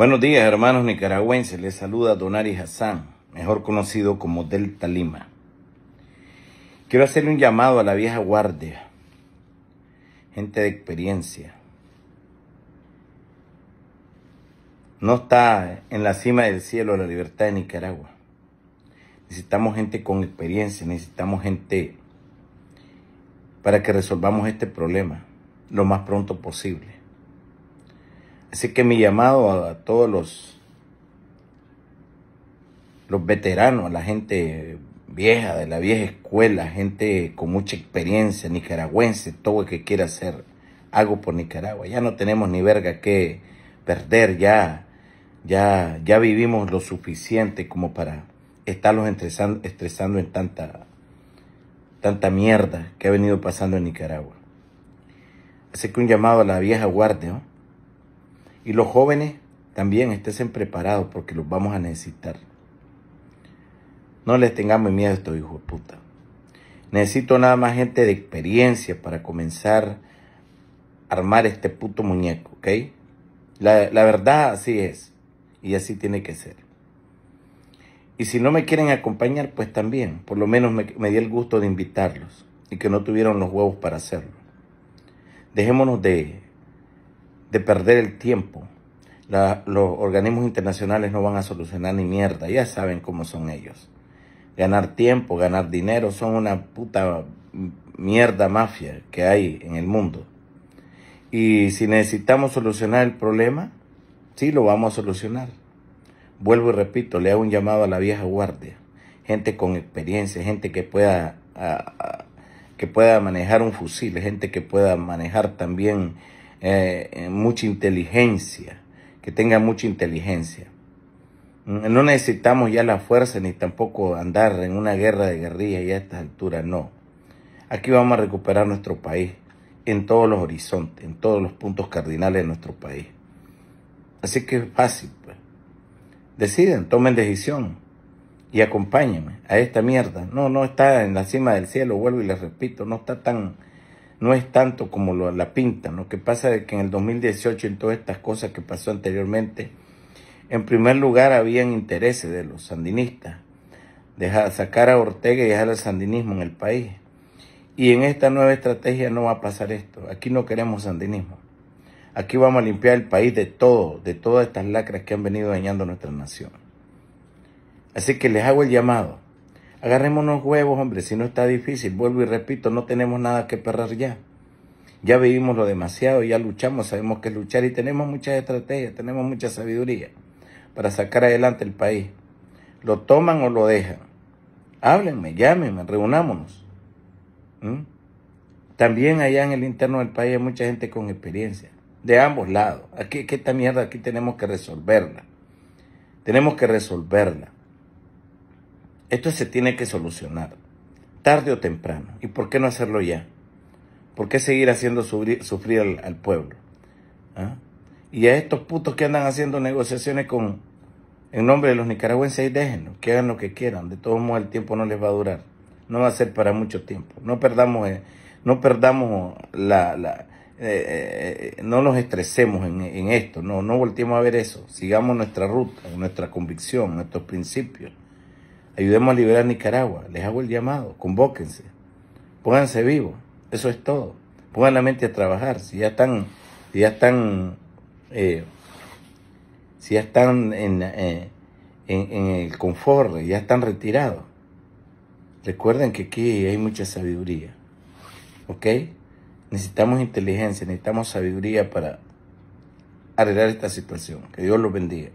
Buenos días, hermanos nicaragüenses. Les saluda Donari Hassan, mejor conocido como Delta Lima. Quiero hacerle un llamado a la vieja guardia, gente de experiencia. No está en la cima del cielo la libertad de Nicaragua. Necesitamos gente con experiencia, necesitamos gente para que resolvamos este problema lo más pronto posible. Así que mi llamado a, todos los, los veteranos, a la gente vieja, de la vieja escuela, gente con mucha experiencia, nicaragüense, todo el que quiera hacer algo por Nicaragua. Ya no tenemos ni verga que perder, ya, ya, ya vivimos lo suficiente como para estarlos estresando, estresando en tanta, tanta mierda que ha venido pasando en Nicaragua. Así que un llamado a la vieja guardia, ¿no? Y los jóvenes también estén preparados porque los vamos a necesitar. No les tengamos miedo a estos hijos de puta. Necesito nada más gente de experiencia para comenzar a armar este puto muñeco, ¿ok? La, verdad así es y así tiene que ser. Y si no me quieren acompañar, pues también, por lo menos me, me di el gusto de invitarlos y que no tuvieron los huevos para hacerlo. Dejémonos de de perder el tiempo. los organismos internacionales no van a solucionar ni mierda, ya saben cómo son ellos. Ganar tiempo, ganar dinero, son una puta mierda mafia que hay en el mundo. Y si necesitamos solucionar el problema, sí lo vamos a solucionar. Vuelvo y repito, le hago un llamado a la vieja guardia, gente con experiencia, gente que pueda, que pueda manejar un fusil, gente que pueda manejar también eh, mucha inteligencia, que tenga mucha inteligencia. Mm, no necesitamos ya la fuerza ni tampoco andar en una guerra de guerrilla y a estas alturas, no. Aquí vamos a recuperar nuestro país en todos los horizontes, en todos los puntos cardinales de nuestro país. Así que es fácil, pues. Deciden, tomen decisión y acompáñenme a esta mierda. No, no está en la cima del cielo, vuelvo y les repito, no está tan no es tanto como lo, la pintan. Lo que pasa es que en el 2018, en todas estas cosas que pasó anteriormente, en primer lugar habían intereses de los sandinistas. Dejar, sacar a Ortega y dejar el sandinismo en el país. Y en esta nueva estrategia no va a pasar esto. Aquí no queremos sandinismo. Aquí vamos a limpiar el país de todo, de todas estas lacras que han venido dañando nuestra nación. Así que les hago el llamado Agarrémonos huevos, hombre, si no está difícil. Vuelvo y repito, no tenemos nada que perrar ya. Ya vivimos lo demasiado, ya luchamos, sabemos que luchar y tenemos muchas estrategias, tenemos mucha sabiduría para sacar adelante el país. Lo toman o lo dejan. Háblenme, llámenme, reunámonos. ¿Mm? También allá en el interno del país hay mucha gente con experiencia, de ambos lados. Aquí, que esta mierda aquí tenemos que resolverla. Tenemos que resolverla. Esto se tiene que solucionar, tarde o temprano. ¿Y por qué no hacerlo ya? ¿Por qué seguir haciendo sufrir, al, pueblo? ¿Ah? Y a estos putos que andan haciendo negociaciones con, en nombre de los nicaragüenses, déjenlo, que hagan lo que quieran. De todos modos, el tiempo no les va a durar. No va a ser para mucho tiempo. No perdamos, eh, no perdamos la... Eh, eh, no nos estresemos en, en, esto, no, no volteemos a ver eso, sigamos nuestra ruta, nuestra convicción, nuestros principios. Ayudemos a liberar Nicaragua. Les hago el llamado. Convóquense. Pónganse vivos. Eso es todo. Pongan la mente a trabajar. Si ya están, ya están, eh, si ya están en, eh, en el confort, ya están retirados. Recuerden que aquí hay mucha sabiduría. ¿Ok? Necesitamos inteligencia, necesitamos sabiduría para arreglar esta situación. Que Dios los bendiga.